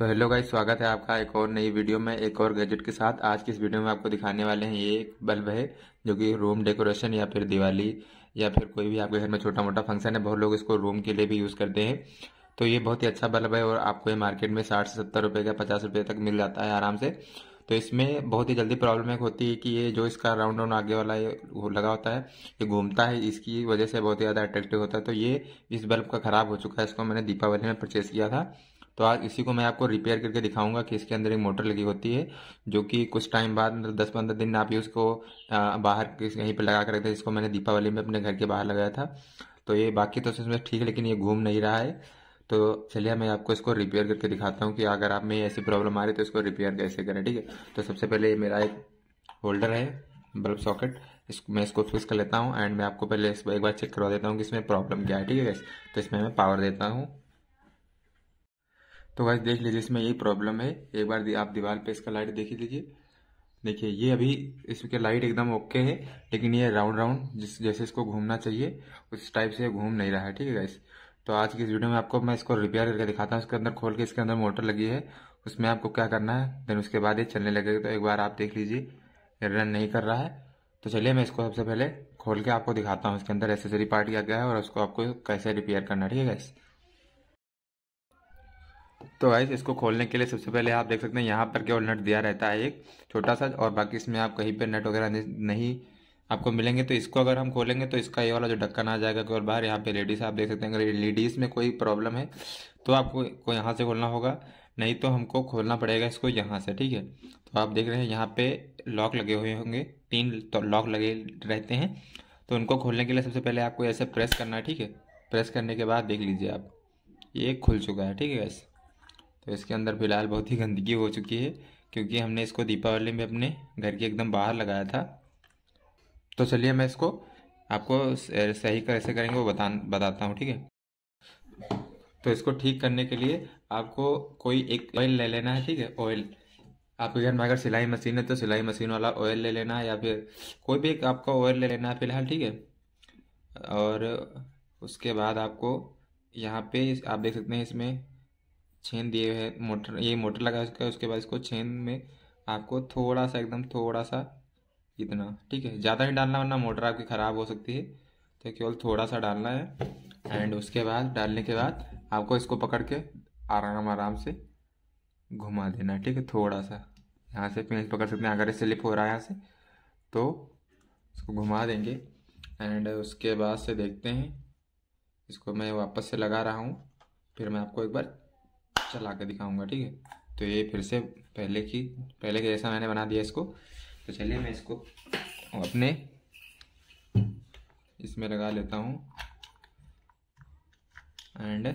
तो hello guys स्वागत है आपका एक और नई वीडियो में एक और गैजेट के साथ आज की इस वीडियो में आपको दिखाने वाले हैं ये एक बल्ब है जो कि रूम डेकोरेशन या फिर दिवाली या फिर कोई भी आपके घर में छोटा मोटा फंक्शन है बहुत लोग इसको रूम के लिए भी यूज़ करते हैं तो ये बहुत ही अच्छा बल्ब है और आपको ये मार्केट में साठ से सत्तर रुपये का पचास रुपये तक मिल जाता है आराम से तो इसमें बहुत ही जल्दी प्रॉब्लम एक होती है कि ये जो इसका राउंड राउंड आगे वाला ये लगा होता है ये घूमता है इसकी वजह से बहुत ही ज़्यादा अट्रैक्टिव होता है तो ये इस बल्ब का ख़राब हो चुका है इसको मैंने दीपावली में परचेस किया था तो आज इसी को मैं आपको रिपेयर करके दिखाऊंगा कि इसके अंदर एक मोटर लगी होती है जो कि कुछ टाइम बाद मतलब दस पंद्रह दिन आप ही उसको बाहर कहीं पर लगा कर रखते जिसको मैंने दीपावली में अपने घर के बाहर लगाया था तो ये बाकी तो उसमें ठीक है लेकिन ये घूम नहीं रहा है तो चलिए मैं आपको इसको रिपेयर करके दिखाता हूँ कि अगर आप में ऐसी प्रॉब्लम आ रही तो इसको रिपेयर कैसे करें ठीक है तो सबसे पहले मेरा एक होल्डर है बल्ब सॉकेट इस मैं इसको फिक्स कर लेता हूँ एंड मैं आपको पहले एक बार चेक करवा देता हूँ कि इसमें प्रॉब्लम क्या है ठीक है तो इसमें मैं पावर देता हूँ तो गाइस देख लीजिए इसमें यही प्रॉब्लम है एक बार आप दीवार पे इसका लाइट देख लीजिए देखिए ये अभी इसके लाइट एकदम ओके है लेकिन ये राउंड राउंड जिस जैसे इसको घूमना चाहिए उस टाइप से घूम नहीं रहा है ठीक है गाइस तो आज की इस वीडियो में आपको मैं इसको रिपेयर करके दिखाता हूँ इसके अंदर खोल के इसके अंदर मोटर लगी है उसमें आपको क्या करना है देन उसके बाद ये चलने लगेगा तो एक बार आप देख लीजिए ये रन नहीं कर रहा है तो चलिए मैं इसको सबसे पहले खोल के आपको दिखाता हूँ इसके अंदर एसेसरी पार्ट क्या क्या है और उसको आपको कैसे रिपेयर करना है ठीक है गाइस तो गाइस इसको खोलने के लिए सबसे पहले आप देख सकते हैं यहाँ पर केवल नट दिया रहता है एक छोटा सा और बाकी इसमें आप कहीं पर नट वगैरह नहीं आपको मिलेंगे तो इसको अगर हम खोलेंगे तो इसका ये वाला जो ढक्कन आ जाएगा केवल बाहर यहाँ पे लेडीज़ आप देख सकते हैं अगर लेडीज़ में कोई प्रॉब्लम है तो आपको को यहाँ से खोलना होगा नहीं तो हमको खोलना पड़ेगा इसको यहाँ से ठीक है तो आप देख रहे हैं यहाँ पे लॉक लगे हुए होंगे तीन तो लॉक लगे रहते हैं तो उनको खोलने के लिए सबसे पहले आपको ऐसे प्रेस करना है ठीक है प्रेस करने के बाद देख लीजिए आप ये खुल चुका है ठीक है गैस तो इसके अंदर फ़िलहाल बहुत ही गंदगी हो चुकी है क्योंकि हमने इसको दीपावली में अपने घर के एकदम बाहर लगाया था तो चलिए मैं इसको आपको सही कैसे करेंगे वो बता बताता हूँ ठीक है तो इसको ठीक करने के लिए आपको कोई एक ऑयल ले लेना है ठीक है ऑयल आपके घर में अगर सिलाई मशीन है तो सिलाई मशीन वाला ऑयल ले लेना है या फिर कोई भी एक आपका ऑयल ले लेना है फिलहाल ठीक है और उसके बाद आपको यहाँ पे आप देख सकते हैं इसमें छेन दिए है मोटर ये मोटर लगा उसका उसके बाद इसको छेन में आपको थोड़ा सा एकदम थोड़ा सा इतना ठीक है ज़्यादा नहीं डालना वरना मोटर आपकी ख़राब हो सकती है तो केवल थोड़ा सा डालना है एंड उसके बाद डालने के बाद आपको इसको पकड़ के आराम आराम से घुमा देना ठीक है थोड़ा सा यहाँ से पेंच पकड़ सकते हैं अगर स्लिप हो रहा है यहाँ से तो इसको घुमा देंगे एंड उसके बाद से देखते हैं इसको मैं वापस से लगा रहा हूँ फिर मैं आपको एक बार चला कर दिखाऊंगा ठीक है तो ये फिर से पहले की पहले के जैसा मैंने बना दिया इसको तो चलिए मैं इसको अपने इसमें लगा लेता हूँ एंड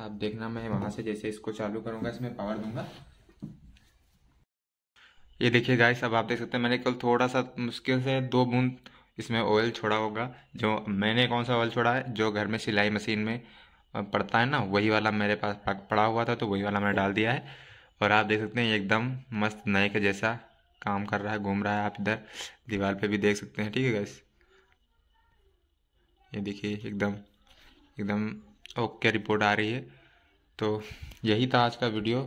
आप देखना मैं वहाँ से जैसे इसको चालू करूँगा इसमें पावर दूंगा ये देखिए गाइस अब आप देख सकते हैं मैंने कल थोड़ा सा मुश्किल से दो बूंद इसमें ऑयल छोड़ा होगा जो मैंने कौन सा ऑयल छोड़ा है जो घर में सिलाई मशीन में पड़ता है ना वही वाला मेरे पास पड़ा हुआ था तो वही वाला मैंने डाल दिया है और आप देख सकते हैं एकदम मस्त नए के जैसा काम कर रहा है घूम रहा है आप इधर दीवार पे भी देख सकते हैं ठीक है गैस ये देखिए एकदम एकदम ओके रिपोर्ट आ रही है तो यही था आज का वीडियो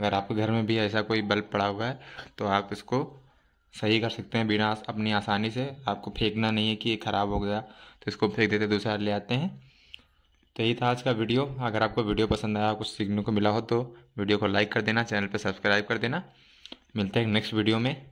अगर आपके घर में भी ऐसा कोई बल्ब पड़ा हुआ है तो आप इसको सही कर सकते हैं बिना अपनी आसानी से आपको फेंकना नहीं है कि ये ख़राब हो गया तो इसको फेंक देते दूसरा ले आते हैं तो यही था आज का वीडियो अगर आपको वीडियो पसंद आया कुछ सीखने को मिला हो तो वीडियो को लाइक कर देना चैनल पर सब्सक्राइब कर देना मिलते हैं नेक्स्ट वीडियो में